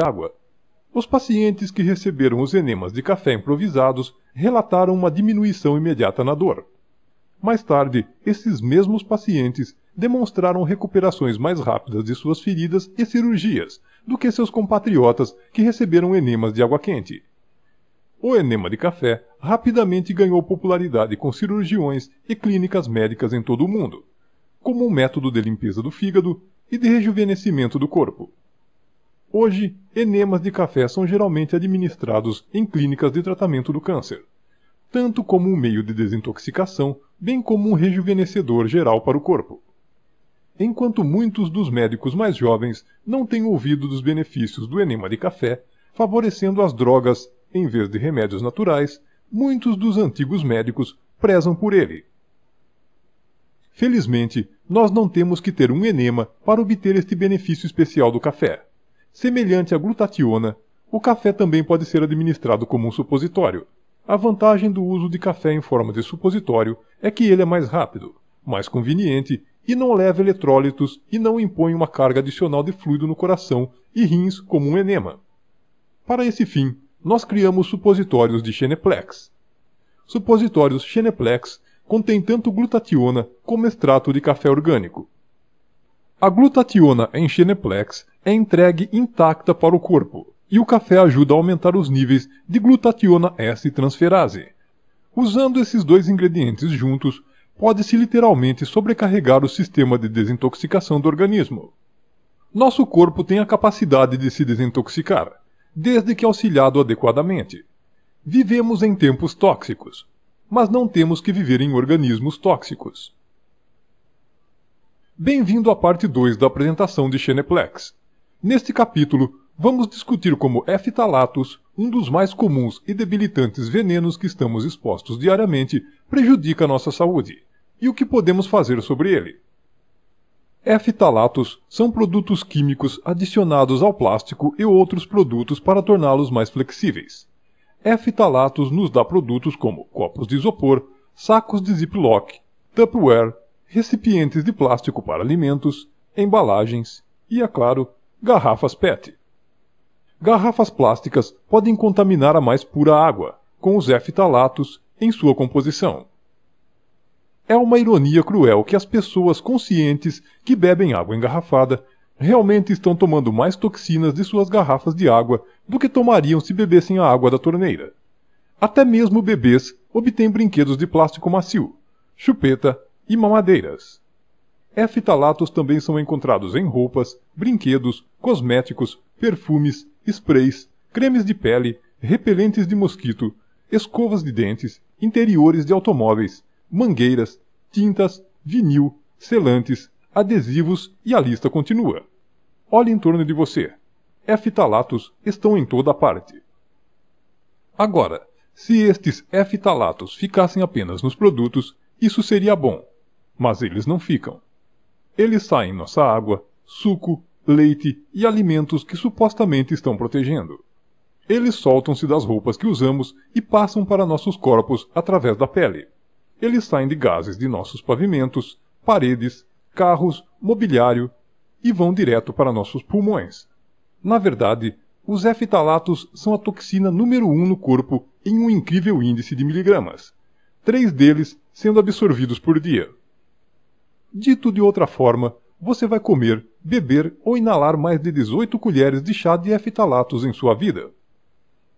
água. Os pacientes que receberam os enemas de café improvisados relataram uma diminuição imediata na dor. Mais tarde, esses mesmos pacientes demonstraram recuperações mais rápidas de suas feridas e cirurgias do que seus compatriotas que receberam enemas de água quente. O enema de café rapidamente ganhou popularidade com cirurgiões e clínicas médicas em todo o mundo, como um método de limpeza do fígado e de rejuvenescimento do corpo. Hoje, enemas de café são geralmente administrados em clínicas de tratamento do câncer, tanto como um meio de desintoxicação, bem como um rejuvenescedor geral para o corpo. Enquanto muitos dos médicos mais jovens não têm ouvido dos benefícios do enema de café, favorecendo as drogas em vez de remédios naturais, muitos dos antigos médicos prezam por ele. Felizmente, nós não temos que ter um enema para obter este benefício especial do café. Semelhante à glutationa, o café também pode ser administrado como um supositório. A vantagem do uso de café em forma de supositório é que ele é mais rápido, mais conveniente e não leva eletrólitos e não impõe uma carga adicional de fluido no coração e rins como um enema. Para esse fim, nós criamos supositórios de Cheneplex. Supositórios Cheneplex contêm tanto glutationa como extrato de café orgânico. A glutationa em Cheneplex é entregue intacta para o corpo, e o café ajuda a aumentar os níveis de glutationa S-transferase. Usando esses dois ingredientes juntos, pode-se literalmente sobrecarregar o sistema de desintoxicação do organismo. Nosso corpo tem a capacidade de se desintoxicar, desde que auxiliado adequadamente. Vivemos em tempos tóxicos, mas não temos que viver em organismos tóxicos. Bem-vindo à parte 2 da apresentação de Xeneplex. Neste capítulo, vamos discutir como F-talatos, um dos mais comuns e debilitantes venenos que estamos expostos diariamente, prejudica nossa saúde e o que podemos fazer sobre ele. F-talatos são produtos químicos adicionados ao plástico e outros produtos para torná-los mais flexíveis. F-talatos nos dá produtos como copos de isopor, sacos de ziplock, Tupperware, recipientes de plástico para alimentos, embalagens e, é claro, Garrafas PET. Garrafas plásticas podem contaminar a mais pura água, com os F-talatos em sua composição. É uma ironia cruel que as pessoas conscientes que bebem água engarrafada realmente estão tomando mais toxinas de suas garrafas de água do que tomariam se bebessem a água da torneira. Até mesmo bebês obtêm brinquedos de plástico macio, chupeta e mamadeiras. F-talatos também são encontrados em roupas, brinquedos, cosméticos, perfumes, sprays, cremes de pele, repelentes de mosquito, escovas de dentes, interiores de automóveis, mangueiras, tintas, vinil, selantes, adesivos e a lista continua. Olhe em torno de você. F-talatos estão em toda parte. Agora, se estes F-talatos ficassem apenas nos produtos, isso seria bom. Mas eles não ficam. Eles saem nossa água, suco, leite e alimentos que supostamente estão protegendo. Eles soltam-se das roupas que usamos e passam para nossos corpos através da pele. Eles saem de gases de nossos pavimentos, paredes, carros, mobiliário e vão direto para nossos pulmões. Na verdade, os F-talatos são a toxina número um no corpo em um incrível índice de miligramas, três deles sendo absorvidos por dia. Dito de outra forma, você vai comer, beber ou inalar mais de 18 colheres de chá de eftalatos em sua vida.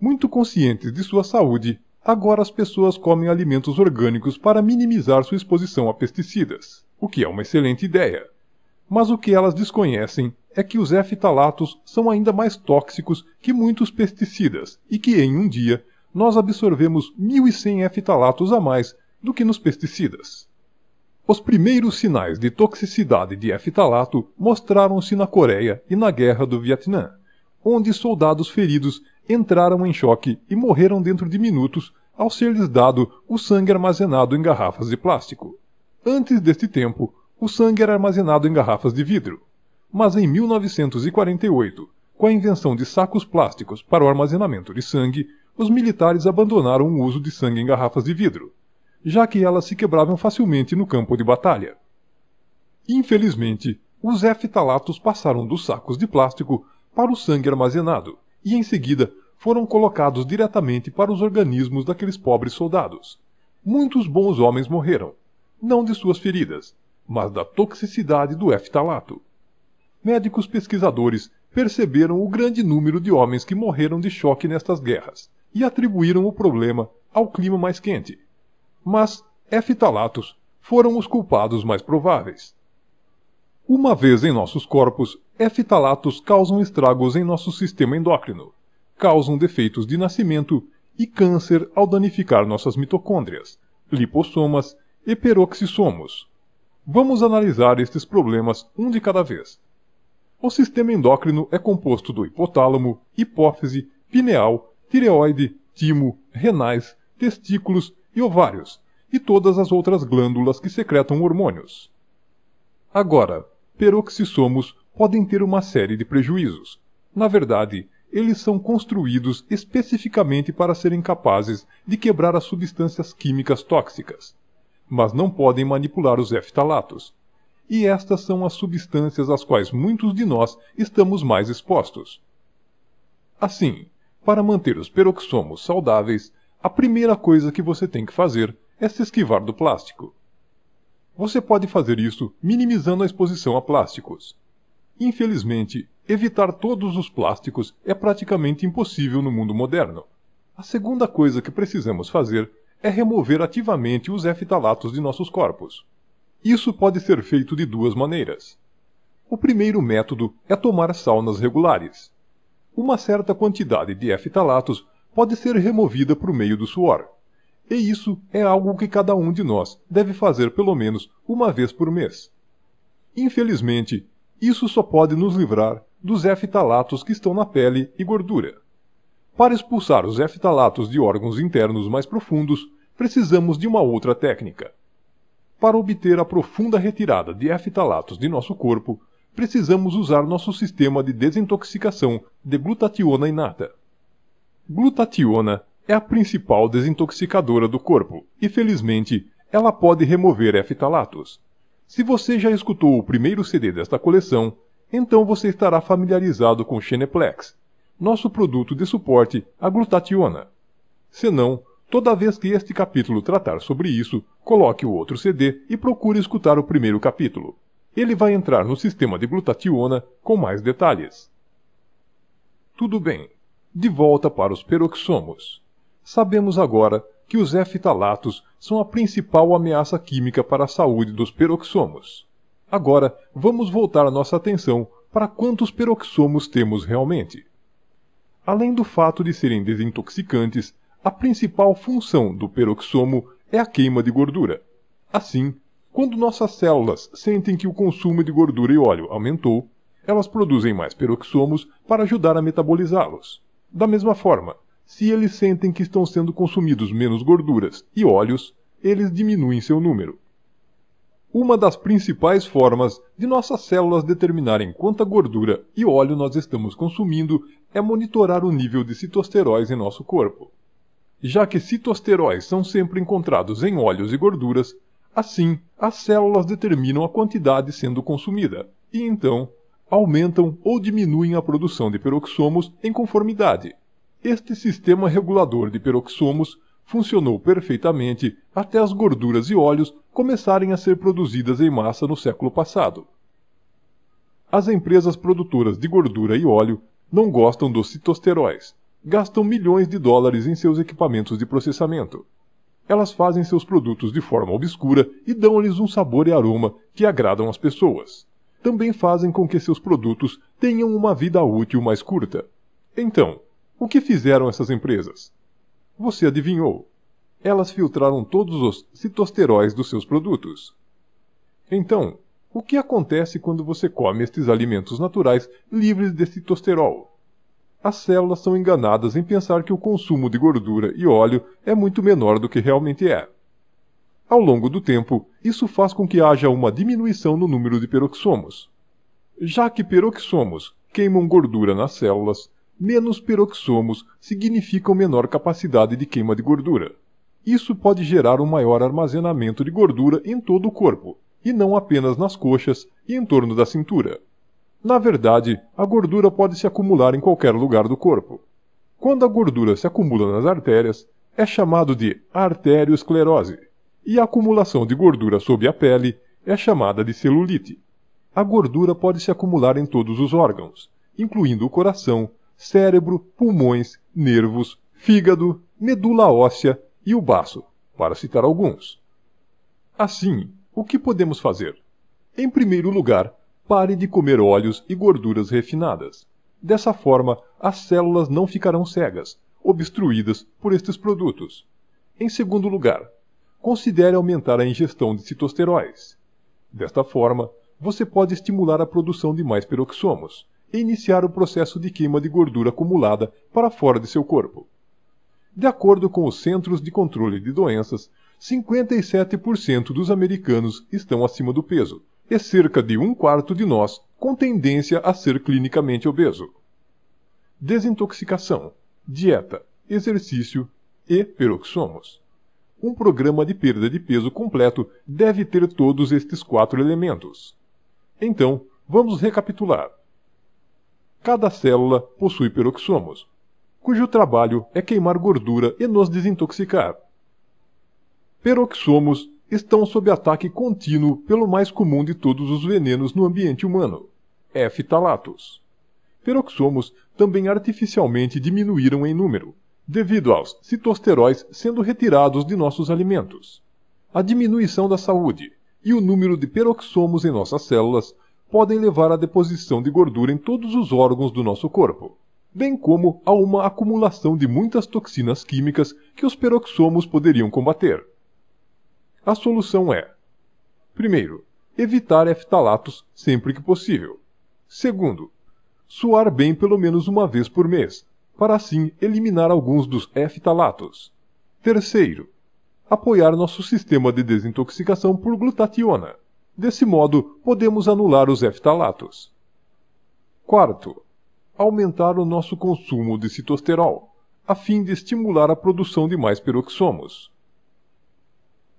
Muito conscientes de sua saúde, agora as pessoas comem alimentos orgânicos para minimizar sua exposição a pesticidas, o que é uma excelente ideia. Mas o que elas desconhecem é que os eftalatos são ainda mais tóxicos que muitos pesticidas e que em um dia nós absorvemos 1.100 eftalatos a mais do que nos pesticidas. Os primeiros sinais de toxicidade de eftalato mostraram-se na Coreia e na Guerra do Vietnã, onde soldados feridos entraram em choque e morreram dentro de minutos ao ser-lhes dado o sangue armazenado em garrafas de plástico. Antes deste tempo, o sangue era armazenado em garrafas de vidro. Mas em 1948, com a invenção de sacos plásticos para o armazenamento de sangue, os militares abandonaram o uso de sangue em garrafas de vidro já que elas se quebravam facilmente no campo de batalha. Infelizmente, os eftalatos passaram dos sacos de plástico para o sangue armazenado e, em seguida, foram colocados diretamente para os organismos daqueles pobres soldados. Muitos bons homens morreram, não de suas feridas, mas da toxicidade do eftalato Médicos pesquisadores perceberam o grande número de homens que morreram de choque nestas guerras e atribuíram o problema ao clima mais quente, mas é F-talatos foram os culpados mais prováveis. Uma vez em nossos corpos, é F-talatos causam estragos em nosso sistema endócrino, causam defeitos de nascimento e câncer ao danificar nossas mitocôndrias, lipossomas e peroxissomos. Vamos analisar estes problemas um de cada vez. O sistema endócrino é composto do hipotálamo, hipófise, pineal, tireoide, timo, renais, testículos e ovários, e todas as outras glândulas que secretam hormônios. Agora, peroxissomos podem ter uma série de prejuízos. Na verdade, eles são construídos especificamente para serem capazes de quebrar as substâncias químicas tóxicas, mas não podem manipular os eftalatos. E estas são as substâncias às quais muitos de nós estamos mais expostos. Assim, para manter os peroxomos saudáveis, a primeira coisa que você tem que fazer é se esquivar do plástico. Você pode fazer isso minimizando a exposição a plásticos. Infelizmente, evitar todos os plásticos é praticamente impossível no mundo moderno. A segunda coisa que precisamos fazer é remover ativamente os f de nossos corpos. Isso pode ser feito de duas maneiras. O primeiro método é tomar saunas regulares. Uma certa quantidade de f pode ser removida por meio do suor. E isso é algo que cada um de nós deve fazer pelo menos uma vez por mês. Infelizmente, isso só pode nos livrar dos éftalatos que estão na pele e gordura. Para expulsar os éftalatos de órgãos internos mais profundos, precisamos de uma outra técnica. Para obter a profunda retirada de éftalatos de nosso corpo, precisamos usar nosso sistema de desintoxicação de glutationa inata. Glutationa é a principal desintoxicadora do corpo e, felizmente, ela pode remover F-talatos. Se você já escutou o primeiro CD desta coleção, então você estará familiarizado com Xeneplex, nosso produto de suporte à glutationa. Senão, toda vez que este capítulo tratar sobre isso, coloque o outro CD e procure escutar o primeiro capítulo. Ele vai entrar no sistema de glutationa com mais detalhes. Tudo bem, de volta para os peroxomos. Sabemos agora que os F-talatos são a principal ameaça química para a saúde dos peroxomos. Agora, vamos voltar a nossa atenção para quantos peroxomos temos realmente. Além do fato de serem desintoxicantes, a principal função do peroxomo é a queima de gordura. Assim, quando nossas células sentem que o consumo de gordura e óleo aumentou, elas produzem mais peroxomos para ajudar a metabolizá-los. Da mesma forma, se eles sentem que estão sendo consumidos menos gorduras e óleos, eles diminuem seu número. Uma das principais formas de nossas células determinarem quanta gordura e óleo nós estamos consumindo é monitorar o nível de citosteróis em nosso corpo. Já que citosteróis são sempre encontrados em óleos e gorduras, assim as células determinam a quantidade sendo consumida, e então aumentam ou diminuem a produção de peroxomos em conformidade. Este sistema regulador de peroxomos funcionou perfeitamente até as gorduras e óleos começarem a ser produzidas em massa no século passado. As empresas produtoras de gordura e óleo não gostam dos citosteróis, gastam milhões de dólares em seus equipamentos de processamento. Elas fazem seus produtos de forma obscura e dão-lhes um sabor e aroma que agradam as pessoas também fazem com que seus produtos tenham uma vida útil mais curta. Então, o que fizeram essas empresas? Você adivinhou? Elas filtraram todos os citosteróis dos seus produtos. Então, o que acontece quando você come estes alimentos naturais livres de citosterol? As células são enganadas em pensar que o consumo de gordura e óleo é muito menor do que realmente é. Ao longo do tempo, isso faz com que haja uma diminuição no número de peroxomos. Já que peroxomos queimam gordura nas células, menos peroxomos significam menor capacidade de queima de gordura. Isso pode gerar um maior armazenamento de gordura em todo o corpo, e não apenas nas coxas e em torno da cintura. Na verdade, a gordura pode se acumular em qualquer lugar do corpo. Quando a gordura se acumula nas artérias, é chamado de arteriosclerose e a acumulação de gordura sob a pele é chamada de celulite. A gordura pode se acumular em todos os órgãos, incluindo o coração, cérebro, pulmões, nervos, fígado, medula óssea e o baço, para citar alguns. Assim, o que podemos fazer? Em primeiro lugar, pare de comer óleos e gorduras refinadas. Dessa forma, as células não ficarão cegas, obstruídas por estes produtos. Em segundo lugar, considere aumentar a ingestão de citosteróis. Desta forma, você pode estimular a produção de mais peroxomos e iniciar o processo de queima de gordura acumulada para fora de seu corpo. De acordo com os Centros de Controle de Doenças, 57% dos americanos estão acima do peso, e cerca de um quarto de nós com tendência a ser clinicamente obeso. Desintoxicação, dieta, exercício e peroxomos um programa de perda de peso completo deve ter todos estes quatro elementos. Então, vamos recapitular. Cada célula possui peroxomos, cujo trabalho é queimar gordura e nos desintoxicar. Peroxomos estão sob ataque contínuo pelo mais comum de todos os venenos no ambiente humano, F-talatos. Peroxomos também artificialmente diminuíram em número, devido aos citosteróis sendo retirados de nossos alimentos. A diminuição da saúde e o número de peroxomos em nossas células podem levar à deposição de gordura em todos os órgãos do nosso corpo, bem como a uma acumulação de muitas toxinas químicas que os peroxomos poderiam combater. A solução é: primeiro, evitar eftalatos sempre que possível. Segundo, suar bem pelo menos uma vez por mês, para assim eliminar alguns dos F-talatos. Terceiro, apoiar nosso sistema de desintoxicação por glutationa. Desse modo, podemos anular os F-talatos. Quarto, aumentar o nosso consumo de citosterol, a fim de estimular a produção de mais peroxomos.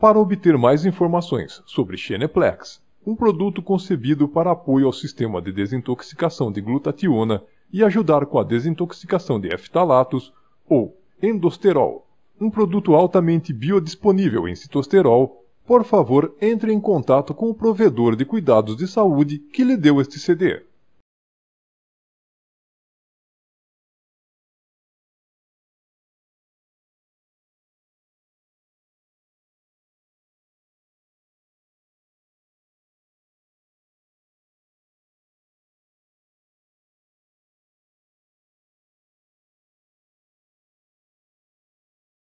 Para obter mais informações sobre Xeneplex, um produto concebido para apoio ao sistema de desintoxicação de glutationa e ajudar com a desintoxicação de eftalatos ou endosterol, um produto altamente biodisponível em citosterol, por favor, entre em contato com o provedor de cuidados de saúde que lhe deu este CD.